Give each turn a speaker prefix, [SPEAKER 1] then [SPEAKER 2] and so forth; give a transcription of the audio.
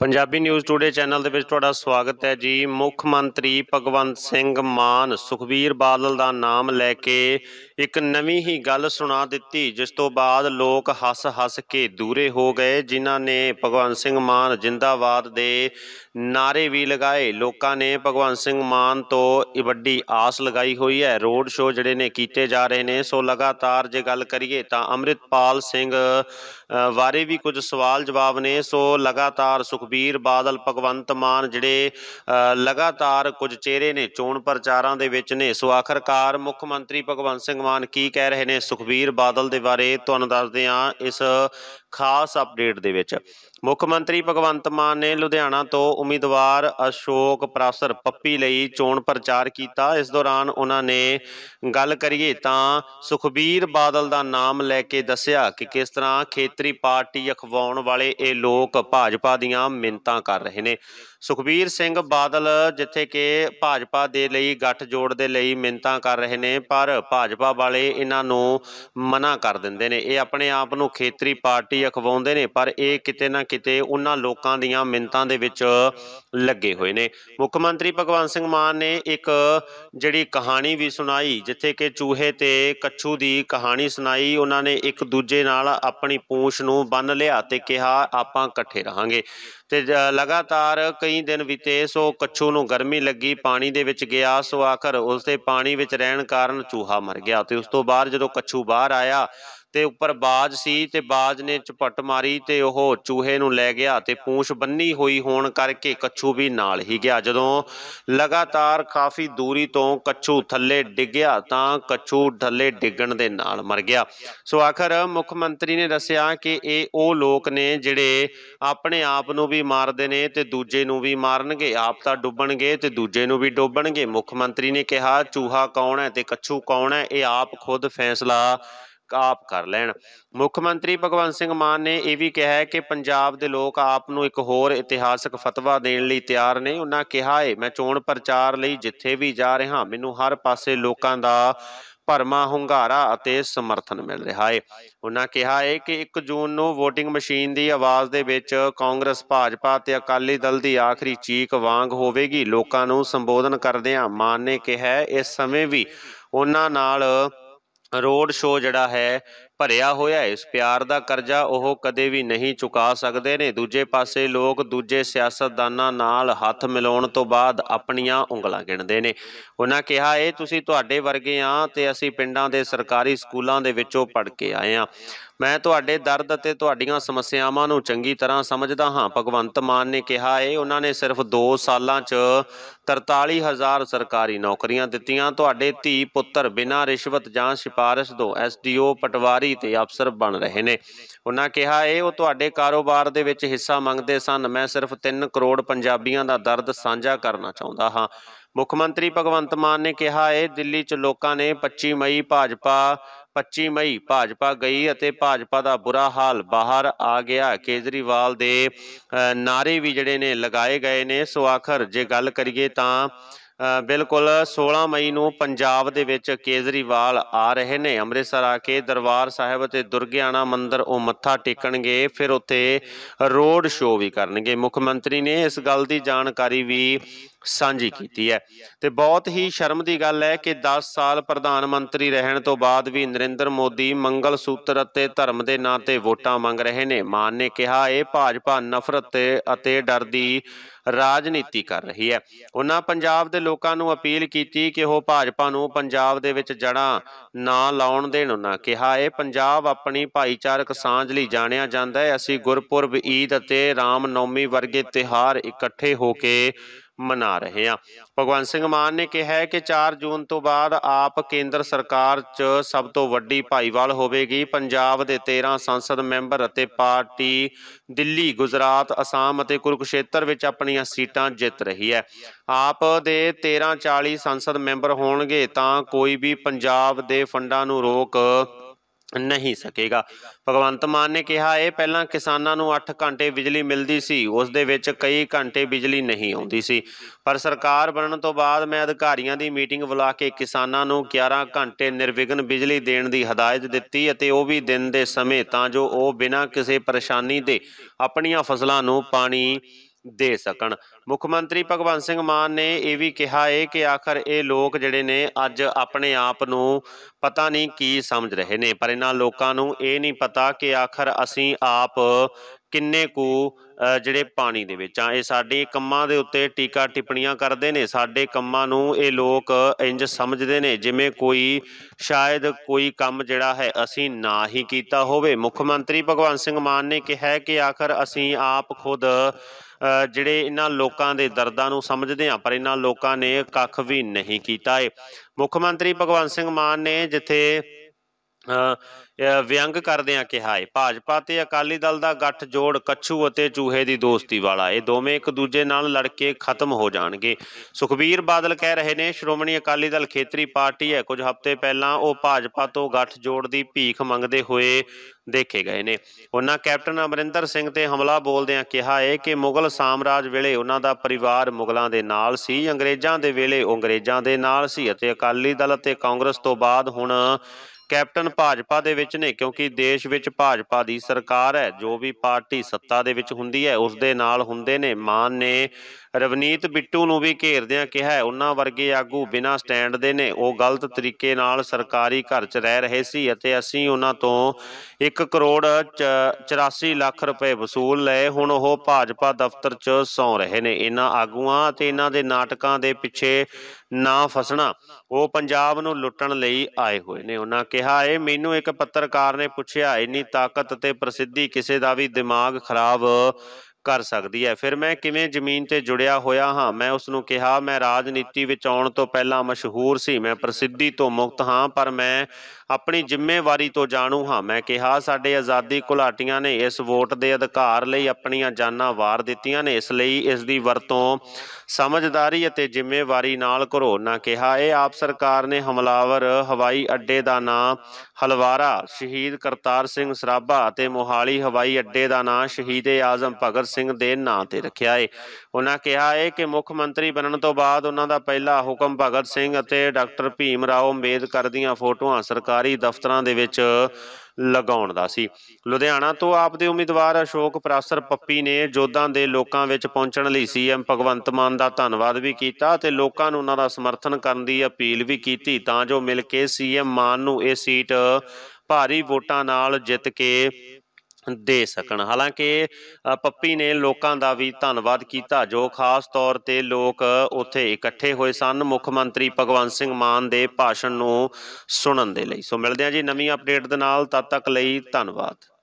[SPEAKER 1] Punjabi news today channel ਦੇ ਵਿੱਚ ਤੁਹਾਡਾ ਸਵਾਗਤ ਹੈ ਜੀ ਮੁੱਖ ਮੰਤਰੀ ਭਗਵੰਤ ਸਿੰਘ ਮਾਨ ਸੁਖਵੀਰ ਬਾਦਲ ਦਾ ਨਾਮ ਲੈ ਕੇ ਇੱਕ ਨਵੀਂ ਹੀ ਗੱਲ ਸੁਣਾ ਦਿੱਤੀ ਜਿਸ ਤੋਂ ਬਾਅਦ ਲੋਕ ਹੱਸ-ਹੱਸ ਕੇ ਦੂਰੇ ਹੋ ਗਏ ਜਿਨ੍ਹਾਂ ਨੇ ਭਗਵੰਤ ਸਿੰਘ ਮਾਨ ਜਿੰਦਾਬਾਦ ਦੇ ਨਾਰੇ ਵੀ ਲਗਾਏ ਲੋਕਾਂ ਨੇ ਭਗਵੰਤ ਸਿੰਘ ਮਾਨ ਤੋਂ ਇਹ ਵੱਡੀ ਆਸ ਲਗਾਈ ਹੋਈ ਹੈ ਰੋਡ ਸ਼ੋਅ ਜਿਹੜੇ ਨੇ ਕੀਤੇ ਜਾ ਰਹੇ ਨੇ ਸੋ ਲਗਾਤਾਰ ਜੇ ਗੱਲ ਕਰੀਏ ਤਾਂ ਅਮਰਿਤਪਾਲ ਸਿੰਘ ਬਾਰੇ ਵੀ ਕੁਝ ਸਵਾਲ ਜਵਾਬ ਨੇ ਸੋ ਲਗਾਤਾਰ ਸੁਖ ਸੁਖਬੀਰ ਬਾਦਲ ਭਗਵੰਤ ਮਾਨ ਜਿਹੜੇ ਲਗਾਤਾਰ ਕੁਝ ਚਿਹਰੇ ਨੇ ਚੋਣ ਪ੍ਰਚਾਰਾਂ ਦੇ ਵਿੱਚ ਨੇ ਸੋ ਆਖਰਕਾਰ ਮੁੱਖ ਮੰਤਰੀ ਭਗਵੰਤ ਸਿੰਘ ਮਾਨ ਕੀ ਕਹਿ ਰਹੇ ਨੇ ਸੁਖਬੀਰ ਬਾਦਲ ਦੇ ਬਾਰੇ ਤੁਹਾਨੂੰ ਦੱਸਦੇ ਆ ਇਸ ਖਾਸ ਅਪਡੇਟ ਦੇ ਵਿੱਚ ਮੁੱਖ ਮੰਤਰੀ ਭਗਵੰਤ ਮਾਨ ਨੇ ਲੁਧਿਆਣਾ ਤੋਂ ਉਮੀਦਵਾਰ ਅਸ਼ੋਕ ਪ੍ਰਾਸਰ ਪੱਪੀ ਲਈ ਚੋਣ ਪ੍ਰਚਾਰ ਕੀਤਾ ਇਸ ਦੌਰਾਨ ਉਹਨਾਂ ਨੇ ਗੱਲ ਕਰੀਏ ਤਾਂ ਸੁਖਬੀਰ ਬਾਦਲ ਦਾ ਨਾਮ ਲੈ ਕੇ ਦੱਸਿਆ ਕਿ ਕਿਸ ਤਰ੍ਹਾਂ ਖੇਤਰੀ ਪਾਰਟੀ ਅਖਵਾਉਣ ਵਾਲੇ ਇਹ ਲੋਕ ਭਾਜਪਾ ਦੀਆਂ ਮਿੰਤਾਂ ਕਰ ਰਹੇ ਨੇ ਸੁਖਬੀਰ ਸਿੰਘ ਬਾਦਲ ਜਿੱਥੇ ਕਿ ਭਾਜਪਾ ਦੇ ਲਈ ਗੱਠ ਜੋੜ ਦੇ ਲਈ ਮਿੰਤਾਂ ਕਰ ਰਹੇ ਨੇ ਪਰ ਭਾਜਪਾ ਵਾਲੇ ਇਹਨਾਂ ਨੂੰ ਮਨਾ ਕਰ ਦਿੰਦੇ ਨੇ ਇਹ ਆਪਣੇ ਆਪ ਨੂੰ ਖੇਤਰੀ ਪਾਰਟੀ ਅਖਵਾਉਂਦੇ ਨੇ ਪਰ ਇਹ ਕਿਤੇ ਨਾ ਕਿਤੇ ਉਹਨਾਂ ਲੋਕਾਂ ਦੀਆਂ ਮਿੰਤਾਂ ਦੇ ਵਿੱਚ ਲੱਗੇ ਹੋਏ ਨੇ ਮੁੱਖ ਮੰਤਰੀ ਭਗਵੰਤ ਸਿੰਘ ਮਾਨ ਨੇ ਇੱਕ ਜਿਹੜੀ ਕਹਾਣੀ ਵੀ ਸੁਣਾਈ ਜਿੱਥੇ ਕਿ ਚੂਹੇ ਤੇ ਕੱਛੂ ਦੀ ਕਹਾਣੀ ਸੁਣਾਈ ਉਹਨਾਂ ਨੇ ਇੱਕ ਦੂਜੇ ਨਾਲ ਆਪਣੀ ਪੂੰਛ ਨੂੰ ਬੰਨ ਲਿਆ ਤੇ ਕਿਹਾ ਆਪਾਂ ਇਕੱਠੇ ਰਹਾਂਗੇ ਤੇ ਲਗਾਤਾਰ ਕਈ ਦਿਨ ਬੀਤੇ ਸੋ ਕੱਛੂ ਨੂੰ ਗਰਮੀ ਲੱਗੀ ਪਾਣੀ ਦੇ ਵਿੱਚ ਗਿਆ ਸੋ ਆਖਰ ਉਸ ਦੇ ਪਾਣੀ ਵਿੱਚ ਰਹਿਣ ਕਾਰਨ ਚੂਹਾ ਮਰ ਗਿਆ ਤੇ ਉਸ ਤੋਂ ਬਾਅਦ ਜਦੋਂ ਕੱਛੂ ਬਾਹਰ ਆਇਆ ਤੇ ਉੱਪਰ ਬਾਜ ਸੀ ਤੇ ਬਾਜ ਨੇ ਝਪਟ ਮਾਰੀ ਤੇ ਉਹ ਚੂਹੇ ਨੂੰ ਲੈ ਗਿਆ ਤੇ ਪੂੰਛ ਬੰਨੀ ਹੋਈ ਹੋਣ ਕਰਕੇ ਕੱਛੂ ਵੀ ਨਾਲ ਹੀ ਗਿਆ ਜਦੋਂ ਲਗਾਤਾਰ ਕਾਫੀ ਦੂਰੀ ਤੋਂ ਕੱਛੂ ਥੱਲੇ ਡਿੱਗਿਆ ਤਾਂ ਕੱਛੂ ਥੱਲੇ ਡਿੱਗਣ ਦੇ ਨਾਲ ਮਰ ਗਿਆ ਸੋ ਆਖਰ ਮੁੱਖ ਮੰਤਰੀ ਨੇ ਦੱਸਿਆ ਕਿ ਇਹ ਉਹ ਲੋਕ ਨੇ ਜਿਹੜੇ ਆਪਣੇ ਆਪ ਨੂੰ ਵੀ ਮਾਰਦੇ ਨੇ ਤੇ ਦੂਜੇ ਨੂੰ ਵੀ ਮਾਰਨਗੇ ਆਪ ਤਾਂ ਡੁੱਬਣਗੇ ਤੇ ਦੂਜੇ ਨੂੰ ਵੀ ਡੋਬਣਗੇ ਮੁੱਖ ਮੰਤਰੀ ਨੇ ਕਿਹਾ ਚੂਹਾ ਕੌਣ ਹੈ ਤੇ ਕੱਛੂ ਕੌਣ ਹੈ ਇਹ ਆਪ ਖੁਦ ਫੈਸਲਾ ਆਪ ਕਰ ਲੈਣ ਮੁੱਖ ਮੰਤਰੀ ਭਗਵੰਤ ਸਿੰਘ ਮਾਨ ਨੇ ਇਹ ਵੀ ਕਿਹਾ ਹੈ ਕਿ ਪੰਜਾਬ ਦੇ ਲੋਕ ਆਪ ਨੂੰ ਇੱਕ ਹੋਰ ਇਤਿਹਾਸਕ ਫਤਵਾ ਦੇਣ ਲਈ ਤਿਆਰ ਨੇ ਉਹਨਾਂ ਕਿਹਾ ਹੈ ਮੈਂ ਚੋਣ ਪ੍ਰਚਾਰ ਲਈ ਜਿੱਥੇ ਵੀ ਜਾ ਰਿਹਾ ਮੈਨੂੰ ਹਰ ਪਾਸੇ ਲੋਕਾਂ ਦਾ ਭਰਮਾ ਹੁੰਗਾਰਾ ਅਤੇ ਸਮਰਥਨ ਮਿਲ ਰਿਹਾ ਹੈ ਉਹਨਾਂ ਕਿਹਾ ਹੈ ਕਿ 1 ਜੂਨ ਨੂੰ VOTING ਮਸ਼ੀਨ ਦੀ ਆਵਾਜ਼ ਦੇ ਵਿੱਚ ਕਾਂਗਰਸ ਭਾਜਪਾ ਤੇ ਅਕਾਲੀ ਦਲ ਦੀ ਆਖਰੀ ਚੀਕ ਵਾਂਗ ਹੋਵੇਗੀ ਲੋਕਾਂ ਨੂੰ ਸੰਬੋਧਨ ਕਰਦਿਆਂ ਮਾਨ ਨੇ ਕਿਹਾ ਇਸ ਸਮੇਂ ਵੀ ਉਹਨਾਂ ਨਾਲ ਰੋਡ ਸ਼ੋਅ ਜਿਹੜਾ ਹੈ ਭਰਿਆ ਹੋਇਆ ਇਸ ਪਿਆਰ ਦਾ ਕਰਜ਼ਾ ਉਹ ਕਦੇ ਵੀ ਨਹੀਂ ਚੁਕਾ ਸਕਦੇ ਨੇ ਦੂਜੇ ਪਾਸੇ ਲੋਕ ਦੂਜੇ ਸਿਆਸਤਦਾਨਾਂ ਨਾਲ ਹੱਥ ਮਿਲਾਉਣ ਤੋਂ ਬਾਅਦ ਆਪਣੀਆਂ ਉਂਗਲਾਂ ਗਿਣਦੇ ਨੇ ਉਹਨਾਂ ਕਿਹਾ ਇਹ ਤੁਸੀਂ ਤੁਹਾਡੇ ਵਰਗੇ ਆ ਤੇ ਅਸੀਂ ਪਿੰਡਾਂ ਦੇ ਸਰਕਾਰੀ ਸਕੂਲਾਂ ਦੇ ਵਿੱਚੋਂ ਪੜ ਕੇ ਆਏ ਆ ਮੈਂ ਤੁਹਾਡੇ ਦਰਦ ਅਤੇ ਤੁਹਾਡੀਆਂ ਸਮੱਸਿਆਵਾਂ ਨੂੰ ਚੰਗੀ ਤਰ੍ਹਾਂ ਸਮਝਦਾ ਹਾਂ ਭਗਵੰਤ ਮਾਨ ਨੇ ਕਿਹਾ ਏ ਉਹਨਾਂ ਨੇ ਸਿਰਫ 2 ਸਾਲਾਂ 'ਚ 43000 ਸਰਕਾਰੀ ਨੌਕਰੀਆਂ ਦਿੱਤੀਆਂ ਤੁਹਾਡੇ ਧੀ ਪੁੱਤਰ ਬਿਨਾਂ ਰਿਸ਼ਵਤ ਜਾਂ ਸਿਫਾਰਿਸ਼ ਤੋਂ ਐਸਡੀਓ ਪਟਵਾਰੀ ਅਧਿਕਾਰੀ ਤੇ ਅਫਸਰ ਬਣ ਰਹੇ ਨੇ ਉਹਨਾਂ ਕਿਹਾ ਇਹ ਉਹ ਤੁਹਾਡੇ ਕਾਰੋਬਾਰ ਦੇ ਵਿੱਚ ਹਿੱਸਾ ਮੰਗਦੇ ਸਨ ਮੈਂ ਸਿਰਫ 3 ਕਰੋੜ ਪੰਜਾਬੀਆਂ ਦਾ ਦਰਦ ਸਾਂਝਾ ਕਰਨਾ ਚਾਹੁੰਦਾ ਹਾਂ ਮੁੱਖ ਮੰਤਰੀ ਭਗਵੰਤ ਮਾਨ ਨੇ ਕਿਹਾ ਇਹ ਦਿੱਲੀ 'ਚ ਲੋਕਾਂ ਨੇ 25 ਮਈ ਭਾਜਪਾ 25 ਮਈ ਭਾਜਪਾ ਗਈ ਅਤੇ ਭਾਜਪਾ ਦਾ ਬੁਰਾ ਹਾਲ ਬਾਹਰ ਆ ਗਿਆ ਕੇਜਰੀਵਾਲ ਦੇ ਨਾਰੇ ਵੀ ਜਿਹੜੇ ਨੇ ਲਗਾਏ ਗਏ ਨੇ ਸੋ ਆਖਰ ਜੇ ਗੱਲ ਕਰੀਏ ਤਾਂ ਬਿਲਕੁਲ 16 ਮਈ ਨੂੰ ਪੰਜਾਬ ਦੇ ਵਿੱਚ ਕੇਜਰੀਵਾਲ ਆ ਰਹੇ ਨੇ ਅੰਮ੍ਰਿਤਸਰ ਆ ਕੇ ਦਰਬਾਰ ਸਾਹਿਬ ਅਤੇ ਦੁਰਗਿਆਣਾ ਮੰਦਿਰ ਉਹ ਮੱਥਾ ਟੇਕਣਗੇ ਫਿਰ ਉੱਥੇ ਰੋਡ ਸ਼ੋਅ ਵੀ ਕਰਨਗੇ ਮੁੱਖ ਮੰਤਰੀ ਨੇ ਇਸ ਗੱਲ ਦੀ ਜਾਣਕਾਰੀ ਵੀ ਸਾਂਝੀ ਕੀਤੀ ਹੈ ਤੇ ਬਹੁਤ ਹੀ ਸ਼ਰਮ ਦੀ ਗੱਲ ਹੈ ਕਿ 10 ਸਾਲ ਪ੍ਰਧਾਨ ਮੰਤਰੀ ਰਹਿਣ ਤੋਂ ਬਾਅਦ ਵੀ ਨਰਿੰਦਰ ਮੋਦੀ ਮੰਗਲ ਸੂਤਰ ਅਤੇ ਧਰਮ ਦੇ ਨਾਂ ਤੇ ਵੋਟਾਂ ਮੰਗ ਰਹੇ ਨੇ ਮਾਨ ਨੇ ਕਿਹਾ ਇਹ ਭਾਜਪਾ ਨਫ਼ਰਤ ਅਤੇ ਡਰ ਦੀ ਰਾਜਨੀਤੀ ਕਰ ਰਹੀ ਹੈ ਉਹਨਾਂ ਪੰਜਾਬ ਦੇ ਲੋਕਾਂ ਨੂੰ ਅਪੀਲ ਕੀਤੀ ਕਿ ਉਹ ਭਾਜਪਾ ਨੂੰ ਪੰਜਾਬ ਦੇ ਵਿੱਚ ਜੜਾਂ ਨਾ ਲਾਉਣ ਦੇਣ ਉਹਨਾਂ ਕਿਹਾ ਇਹ ਪੰਜਾਬ ਆਪਣੀ ਭਾਈਚਾਰਕ ਸਾਂਝ ਲਈ ਜਾਣਿਆ ਜਾਂਦਾ ਹੈ ਅਸੀਂ ਗੁਰਪੁਰਬ ਈਦ ਅਤੇ ਰਾਮ ਨੌਮੀ ਵਰਗੇ ਤਿਹਾਰ ਇਕੱਠੇ ਹੋ ਕੇ ਮਨਾ ਰਹੇ ਆ ਭਗਵੰਤ ਸਿੰਘ ਮਾਨ ਨੇ ਕਿਹਾ ਕਿ 4 ਜੂਨ ਤੋਂ ਬਾਅਦ ਆਪ ਕੇਂਦਰ ਸਰਕਾਰ 'ਚ ਸਭ ਤੋਂ ਵੱਡੀ ਭਾਈਵਾਲ ਹੋਵੇਗੀ ਪੰਜਾਬ ਦੇ 13 ਸੰਸਦ ਮੈਂਬਰ ਅਤੇ ਪਾਰਟੀ ਦਿੱਲੀ ਗੁਜਰਾਤ ਅਸਾਮ ਅਤੇ ਕੁਰੂਕਸ਼ੇਤਰ ਵਿੱਚ ਆਪਣੀਆਂ ਸੀਟਾਂ ਜਿੱਤ ਰਹੀ ਹੈ ਆਪ ਦੇ 13 40 ਸੰਸਦ ਮੈਂਬਰ ਹੋਣਗੇ ਤਾਂ ਕੋਈ ਵੀ ਪੰਜਾਬ ਦੇ ਫੰਡਾਂ ਨੂੰ ਰੋਕ ਨਹੀਂ ਸਕੇਗਾ ਭਗਵੰਤ ਮਾਨ ਨੇ ਕਿਹਾ ਇਹ ਪਹਿਲਾਂ ਕਿਸਾਨਾਂ ਨੂੰ 8 ਘੰਟੇ ਬਿਜਲੀ ਮਿਲਦੀ ਸੀ ਉਸ ਦੇ ਵਿੱਚ ਕਈ ਘੰਟੇ ਬਿਜਲੀ ਨਹੀਂ ਆਉਂਦੀ ਸੀ ਪਰ ਸਰਕਾਰ ਬਣਨ ਤੋਂ ਬਾਅਦ ਮੈਂ ਅਧਿਕਾਰੀਆਂ ਦੀ ਮੀਟਿੰਗ ਬੁਲਾ ਕੇ ਕਿਸਾਨਾਂ ਨੂੰ 11 ਘੰਟੇ ਨਿਰਵਿਘਨ ਬਿਜਲੀ ਦੇਣ ਦੀ ਹਦਾਇਤ ਦਿੱਤੀ ਅਤੇ ਉਹ ਵੀ ਦਿਨ ਦੇ ਸਮੇਂ ਤਾਂ ਜੋ ਉਹ ਬਿਨਾਂ ਕਿਸੇ ਪਰੇਸ਼ਾਨੀ ਦੇ ਆਪਣੀਆਂ ਫਸਲਾਂ ਨੂੰ ਪਾਣੀ ਦੇ ਸਕਣ ਮੁੱਖ ਮੰਤਰੀ ਭਗਵੰਤ ਸਿੰਘ ਮਾਨ ਨੇ ਇਹ ਵੀ ਕਿਹਾ ਹੈ ਕਿ ਆਖਰ ਇਹ ਲੋਕ ਜਿਹੜੇ ਨੇ ਅੱਜ ਆਪਣੇ ਆਪ ਨੂੰ ਪਤਾ ਨਹੀਂ ਕੀ ਸਮਝ ਰਹੇ ਨੇ ਪਰ ਇਹਨਾਂ ਲੋਕਾਂ ਨੂੰ ਇਹ ਨਹੀਂ ਪਤਾ ਕਿ ਆਖਰ ਅਸੀਂ ਆਪ ਕਿੰਨੇ ਕੋ ਜਿਹੜੇ ਪਾਣੀ ਦੇ ਵਿੱਚ ਆ ਇਹ ਸਾਡੇ ਕੰਮਾਂ ਦੇ ਉੱਤੇ ਟੀਕਾ ਟਿੱਪਣੀਆਂ ਕਰਦੇ ਨੇ ਸਾਡੇ ਕੰਮਾਂ ਨੂੰ ਇਹ ਲੋਕ ਇੰਜ ਸਮਝਦੇ ਨੇ ਜਿਵੇਂ ਕੋਈ ਸ਼ਾਇਦ ਕੋਈ ਕੰਮ ਜਿਹੜਾ ਹੈ ਅਸੀਂ ਨਾ ਹੀ ਕੀਤਾ ਹੋਵੇ ਮੁੱਖ ਮੰਤਰੀ ਭਗਵੰਤ ਸਿੰਘ ਮਾਨ ਨੇ ਕਿਹਾ ਕਿ ਆਖਰ ਅਸੀਂ ਆਪ ਖੁਦ ਜਿਹੜੇ ਇਹਨਾਂ ਲੋਕਾਂ ਦੇ ਦਰਦਾਂ ਨੂੰ ਸਮਝਦੇ ਆ ਪਰ ਇਹਨਾਂ ਲੋਕਾਂ ਨੇ ਕੱਖ ਵੀ ਨਹੀਂ ਕੀਤਾ ਏ ਮੁੱਖ ਮੰਤਰੀ ਭਗਵੰਤ ਸਿੰਘ ਮਾਨ ਨੇ ਜਿੱਥੇ ਵਿਅੰਗ ਕਰਦਿਆਂ ਕਿਹਾ ਹੈ ਭਾਜਪਾ ਤੇ ਅਕਾਲੀ ਦਲ ਦਾ ਗੱਠ ਜੋੜ ਕੱਛੂ ਅਤੇ ਚੂਹੇ ਦੀ ਦੋਸਤੀ ਵਾਲਾ ਇਹ ਦੋਵੇਂ ਇੱਕ ਦੂਜੇ ਨਾਲ ਲੜ ਕੇ ਖਤਮ ਹੋ ਜਾਣਗੇ ਸੁਖਬੀਰ ਬਾਦਲ ਕਹਿ ਰਹੇ ਨੇ ਸ਼੍ਰੋਮਣੀ ਅਕਾਲੀ ਦਲ ਖੇਤਰੀ ਪਾਰਟੀ ਹੈ ਕੁਝ ਹਫ਼ਤੇ ਪਹਿਲਾਂ ਉਹ ਭਾਜਪਾ ਤੋਂ ਗੱਠ ਜੋੜ ਦੀ ਭੀਖ ਮੰਗਦੇ ਹੋਏ ਦੇਖੇ ਗਏ ਨੇ ਉਹਨਾਂ ਕੈਪਟਨ ਅਮਰਿੰਦਰ ਸਿੰਘ ਤੇ ਹਮਲਾ ਬੋਲਦਿਆਂ ਕਿਹਾ ਹੈ ਕਿ ਮੁਗਲ ਸਾਮਰਾਜ ਵੇਲੇ ਉਹਨਾਂ ਦਾ ਪਰਿਵਾਰ ਮੁਗਲਾਂ ਦੇ ਨਾਲ ਸੀ ਅੰਗਰੇਜ਼ਾਂ ਦੇ ਵੇਲੇ ਅੰਗਰੇਜ਼ਾਂ ਦੇ ਨਾਲ ਸੀ ਅਤੇ ਅਕਾਲੀ ਦਲ ਅਤੇ ਕਾਂਗਰਸ ਤੋਂ ਬਾਅਦ ਹੁਣ ਕੈਪਟਨ ਭਾਜਪਾ ਦੇ ਵਿੱਚ ਨੇ ਕਿਉਂਕਿ ਦੇਸ਼ ਵਿੱਚ ਭਾਜਪਾ ਦੀ ਸਰਕਾਰ ਹੈ ਜੋ ਵੀ ਪਾਰਟੀ ਸੱਤਾ ਦੇ ਵਿੱਚ ਹੁੰਦੀ ਹੈ ਉਸ ਦੇ ਨਾਲ ਹੁੰਦੇ ਨੇ ਮਾਨ ਨੇ ਰਵਨੀਤ ਬਿੱਟੂ ਨੂੰ ਵੀ ਘੇਰਦਿਆਂ ਕਿਹਾ ਉਹਨਾਂ ਵਰਗੇ ਆਗੂ ਬਿਨਾਂ ਸਟੈਂਡ ਦੇ ਨੇ ਉਹ ਗਲਤ ਤਰੀਕੇ ਨਾਲ ਸਰਕਾਰੀ ਘਰ 'ਚ ਰਹਿ ਰਹੇ ਸੀ ਅਤੇ ਅਸੀਂ ਉਹਨਾਂ ਤੋਂ 1 ਕਰੋੜ 84 ਲੱਖ ਰੁਪਏ ਵਸੂਲ ਲਏ ਹੁਣ ਉਹ ਭਾਜਪਾ ਦਫ਼ਤਰ 'ਚ ਸੌ ਰਹੇ ਨੇ ਇਹਨਾਂ ਆਗੂਆਂ ਅਤੇ ਇਹਨਾਂ ਦੇ ਨਾਟਕਾਂ ਦੇ ਪਿੱਛੇ ਨਾ ਫਸਣਾ ਉਹ ਪੰਜਾਬ ਨੂੰ ਲੁੱਟਣ ਲਈ ਆਏ ਹੋਏ ਨੇ ਉਹਨਾਂ ਕਿਹਾ ਇਹ ਮੈਨੂੰ ਇੱਕ ਪੱਤਰਕਾਰ ਨੇ ਪੁੱਛਿਆ ਇੰਨੀ ਤਾਕਤ ਤੇ ਪ੍ਰਸਿੱਧੀ ਕਿਸੇ ਦਾ ਵੀ ਦਿਮਾਗ ਖਰਾਬ ਕਰ ਸਕਦੀ ਹੈ ਫਿਰ ਮੈਂ ਕਿਵੇਂ ਜ਼ਮੀਨ ਤੇ ਜੁੜਿਆ ਹੋਇਆ ਹਾਂ ਮੈਂ ਉਸ ਨੂੰ ਕਿਹਾ ਮੈਂ ਰਾਜਨੀਤੀ ਵਿੱਚ ਆਉਣ ਤੋਂ ਪਹਿਲਾਂ ਮਸ਼ਹੂਰ ਸੀ ਮੈਂ ਪ੍ਰਸਿੱਧੀ ਤੋਂ ਮੁਕਤ ਹਾਂ ਪਰ ਮੈਂ ਆਪਣੀ ਜ਼ਿੰਮੇਵਾਰੀ ਤੋਂ ਜਾਣੂ ਹਾਂ ਮੈਂ ਕਿਹਾ ਸਾਡੇ ਆਜ਼ਾਦੀ ਘੁਲਾਟੀਆਂ ਨੇ ਇਸ ਵੋਟ ਦੇ ਅਧਿਕਾਰ ਲਈ ਆਪਣੀਆਂ ਜਾਨਾਂ ਵਾਰ ਦਿੱਤੀਆਂ ਨੇ ਇਸ ਲਈ ਇਸ ਦੀ ਵਰਤੋਂ ਸਮਝਦਾਰੀ ਅਤੇ ਜ਼ਿੰਮੇਵਾਰੀ ਨਾਲ ਕਰੋ ਨਾ ਕਿਹਾ ਇਹ ਆਪ ਸਰਕਾਰ ਨੇ ਹਮਲਾਵਰ ਹਵਾਈ ਅੱਡੇ ਦਾ ਨਾਂ ਹਲਵਾਰਾ ਸ਼ਹੀਦ ਕਰਤਾਰ ਸਿੰਘ ਸਰਾਭਾ ਅਤੇ ਮੋਹਾਲੀ ਹਵਾਈ ਅੱਡੇ ਦਾ ਨਾਂ ਸ਼ਹੀਦੇ ਆਜ਼ਮ ਭਗਤ ਸਿੰਘ ਦੇ ਨਾਂ ਤੇ ਰੱਖਿਆ ਏ ਉਹਨਾਂ ਕਿਹਾ ਏ ਕਿ ਮੁੱਖ ਮੰਤਰੀ ਬਣਨ ਤੋਂ ਬਾਅਦ ਉਹਨਾਂ ਦਾ ਪਹਿਲਾ ਹੁਕਮ ਭਗਤ ਸਿੰਘ ਅਤੇ ਡਾਕਟਰ ਭੀਮ ਰਾਓ ਅੰਬੇਦਕਰ ਦੀਆਂ ਫੋਟੋਆਂ ਸਰਕਾਰੀ ਦਫ਼ਤਰਾਂ ਦੇ ਵਿੱਚ ਲਗਾਉਣ ਦਾ ਸੀ ਲੁਧਿਆਣਾ ਤੋਂ ਆਪ ਦੇ ਉਮੀਦਵਾਰ ਅਸ਼ੋਕ ਪ੍ਰਾਸਰ ਪੱਪੀ ਨੇ ਜੋਧਾਂ ਦੇ ਲੋਕਾਂ ਵਿੱਚ ਪਹੁੰਚਣ ਲਈ ਸੀਐਮ ਭਗਵੰਤ ਮਾਨ ਦਾ ਧੰਨਵਾਦ ਵੀ ਕੀਤਾ ਤੇ ਲੋਕਾਂ ਨੂੰ ਉਹਨਾਂ ਦਾ ਸਮਰਥਨ ਕਰਨ ਦੀ ਅਪੀਲ ਵੀ ਕੀਤੀ ਤਾਂ ਜੋ ਮਿਲ ਕੇ ਸੀਐਮ ਮਾਨ ਨੂੰ ਇਹ ਸੀਟ ਭਾਰੀ ਵੋਟਾਂ ਨਾਲ ਜਿੱਤ ਕੇ ਦੇ ਸਕਣ ਹਾਲਾਂਕਿ ਪੱਪੀ ਨੇ ਲੋਕਾਂ ਦਾ ਵੀ ਧੰਨਵਾਦ ਕੀਤਾ ਜੋ ਖਾਸ ਤੌਰ ਤੇ ਲੋਕ ਉੱਥੇ ਇਕੱਠੇ ਹੋਏ ਸਨ ਮੁੱਖ ਮੰਤਰੀ ਭਗਵੰਤ ਸਿੰਘ ਮਾਨ ਦੇ ਭਾਸ਼ਣ ਨੂੰ ਸੁਣਨ ਦੇ ਲਈ ਸੋ ਮਿਲਦੇ ਹਾਂ ਜੀ ਨਵੀਂ ਅਪਡੇਟ ਦੇ ਨਾਲ ਤਦ ਤੱਕ ਲਈ ਧੰਨਵਾਦ